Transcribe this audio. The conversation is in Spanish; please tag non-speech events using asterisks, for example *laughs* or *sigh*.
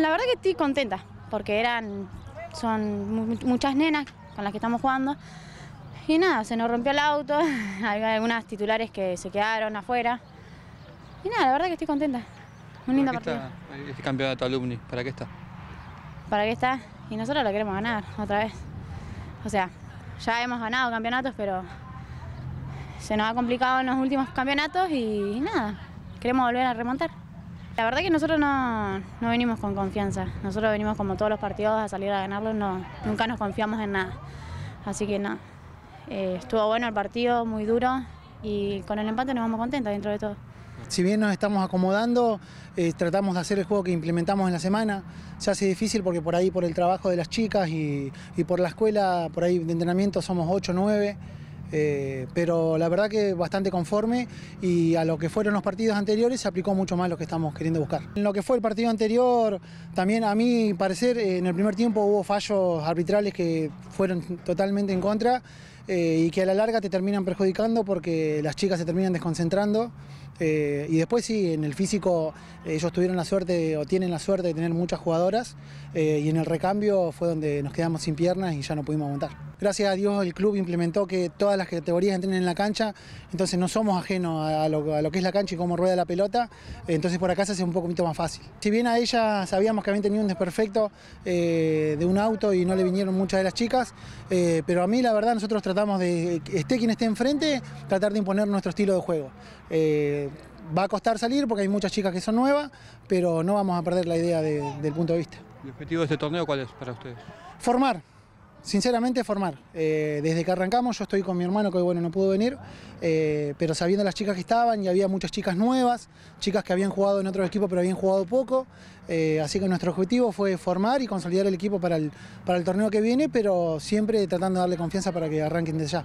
La verdad que estoy contenta, porque eran, son muchas nenas con las que estamos jugando. Y nada, se nos rompió el auto, *laughs* hay algunas titulares que se quedaron afuera. Y nada, la verdad que estoy contenta. Un lindo partido. este campeonato alumni, ¿para qué está? ¿Para qué está? Y nosotros la queremos ganar otra vez. O sea, ya hemos ganado campeonatos, pero se nos ha complicado en los últimos campeonatos y nada, queremos volver a remontar. La verdad que nosotros no, venimos con confianza. Nosotros venimos como todos los partidos a salir a ganarlo, nunca nos confiamos en nada. Así que no. Eh, estuvo bueno el partido, muy duro y con el empate nos vamos contentos dentro de todo. Si bien nos estamos acomodando, eh, tratamos de hacer el juego que implementamos en la semana. Se hace difícil porque por ahí, por el trabajo de las chicas y, y por la escuela, por ahí de entrenamiento somos 8 o 9. Eh, pero la verdad que bastante conforme y a lo que fueron los partidos anteriores se aplicó mucho más lo que estamos queriendo buscar. En lo que fue el partido anterior, también a mi parecer eh, en el primer tiempo hubo fallos arbitrales que fueron totalmente en contra eh, y que a la larga te terminan perjudicando porque las chicas se terminan desconcentrando. y después sí, en el físico ellos tuvieron la suerte o tienen la suerte de tener muchas jugadoras y en el recambio fue donde nos quedamos sin piernas y ya no pudimos aguantar gracias a Dios el club implementó que todas las categorías entren en la cancha, entonces no somos ajenos a lo, que es la cancha y cómo rueda la pelota, entonces por acá se hace un poquito más fácil. Si bien a ella sabíamos que habían tenido un desperfecto eh, de un auto y no le vinieron muchas de las chicas, eh, pero a mí la verdad nosotros tratamos de, esté quien esté enfrente, tratar de imponer nuestro estilo de juego. Eh, va a costar salir porque hay muchas chicas que son nuevas, pero no vamos a perder la idea del punto de vista. ¿El objetivo de este torneo cuál es para ustedes? Formar, Sinceramente formar. Eh, desde que arrancamos yo estoy con mi hermano que hoy bueno no pudo venir, eh, pero sabiendo las chicas que estaban y había muchas chicas nuevas, chicas que habían jugado en otros equipos pero habían jugado poco, eh, así que nuestro objetivo fue formar y consolidar el equipo para el, para el torneo que viene, pero siempre tratando de darle confianza para que arranquen de ya.